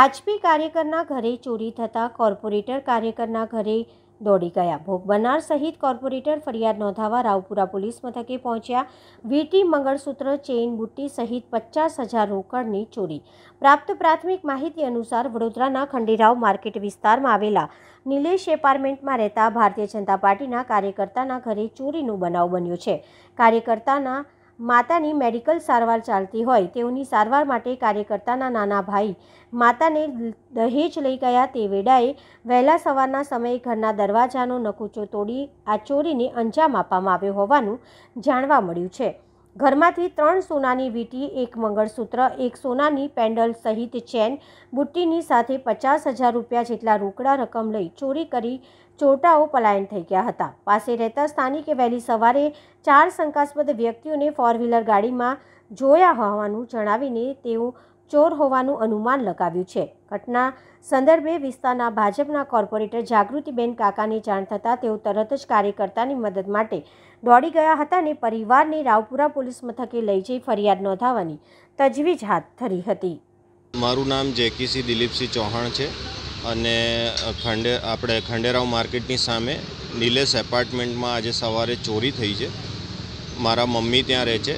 ભાજપી કાર્યકરના ઘરે ચોરી થતાં કોર્પોરેટર કાર્યકરના ઘરે દોડી ગયા ભોગ બનાર સહિત કોર્પોરેટર ફરિયાદ નોંધાવા રાવપુરા પોલીસ મથકે પહોંચ્યા વીટી મંગળસૂત્ર ચેઇન બુટ્ટી સહિત પચાસ હજાર રોકડની ચોરી પ્રાપ્ત પ્રાથમિક માહિતી અનુસાર વડોદરાના ખંડેરાવ માર્કેટ વિસ્તારમાં આવેલા નિલેશ એપાર્ટમેન્ટમાં રહેતા ભારતીય જનતા પાર્ટીના કાર્યકર્તાના ઘરે ચોરીનો બનાવ બન્યો છે કાર્યકર્તાના માતાની મેડિકલ સારવાર ચાલતી હોય તેઓની સારવાર માટે કાર્યકર્તાના નાના ભાઈ માતાને દહેજ લઈ ગયા તે વેળાએ વહેલા સવારના સમયે ઘરના દરવાજાનો નકુચો તોડી આ ચોરીને અંજામ આપવામાં આવ્યો હોવાનું જાણવા મળ્યું છે ઘરમાંથી ત્રણ સોનાની વીંટી એક મંગળસૂત્ર એક સોનાની પેન્ડલ સહિત ચેન બુટ્ટીની સાથે પચાસ હજાર રૂપિયા જેટલા રોકડા રકમ લઈ ચોરી કરી ચોરટાઓ પલાયન થઈ ગયા હતા પાસે રહેતા સ્થાનિકે વહેલી સવારે ચાર શંકાસ્પદ વ્યક્તિઓને ફોર વ્હીલર ગાડીમાં જોયા હોવાનું જણાવીને તેઓ ચોર હોવાનું અનુમાન લગાવ્યું છે ઘટના સંદર્ભે વિસ્તારના ભાજપના કોર્પોરેટર જાગૃતિબેન કાકાની જાણ થતાં તેઓ તરત જ કાર્યકર્તાની મદદ માટે દોડી ગયા હતા અને પરિવારને રાવપુરા પોલીસ મથકે લઈ જઈ ફરિયાદ નોંધાવવાની તજવીજ હાથ ધરી હતી મારું નામ જેકીસી દિલીપસિંહ ચૌહાણ છે અને ખંડે આપણે ખંડેરાવ માર્કેટની સામે નિલેશ એપાર્ટમેન્ટમાં આજે સવારે ચોરી થઈ છે મારા મમ્મી ત્યાં રહે છે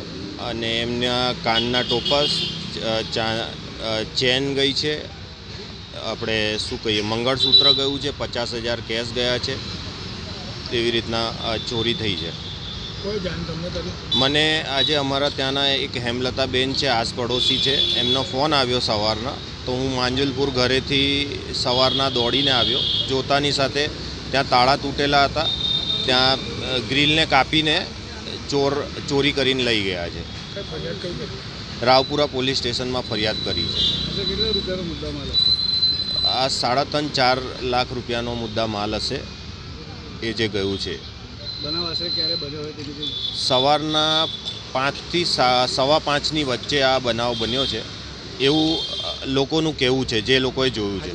અને એમના કાનના ટોપસ ચેન ગઈ છે આપણે શું કહીએ મંગળસૂત્ર ગયું છે પચાસ હજાર કેશ ગયા છે તેવી રીતના ચોરી થઈ છે મને આજે અમારા ત્યાંના એક હેમલતાબેન છે આસ પડોશી છે એમનો ફોન આવ્યો સવારના તો હું માંજલપુર ઘરેથી સવારના દોડીને આવ્યો જોતાની સાથે ત્યાં તાળા તૂટેલા હતા ત્યાં ગ્રીલને કાપીને ચોર ચોરી કરીને લઈ ગયા છે રાવપુરા પોલીસ સ્ટેશનમાં ફરિયાદ કરી છે આ સાડા ત્રણ ચાર લાખ રૂપિયાનો મુદ્દા માલ હશે એ જે ગયું છે સવારના પાંચથી સવા પાંચની વચ્ચે આ બનાવ બન્યો છે એવું લોકોનું કહેવું છે જે લોકોએ જોયું છે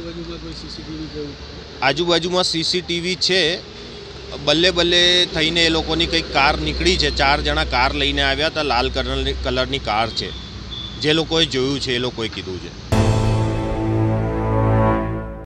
આજુબાજુમાં સીસીટીવી છે બલ્લે બલ્લે થઈને એ લોકોની કંઈક કાર નીકળી છે ચાર જણા કાર લઈને આવ્યા હતા લાલ કલરની કલરની કાર છે જે લોકોએ જોયું છે એ લોકોએ કીધું છે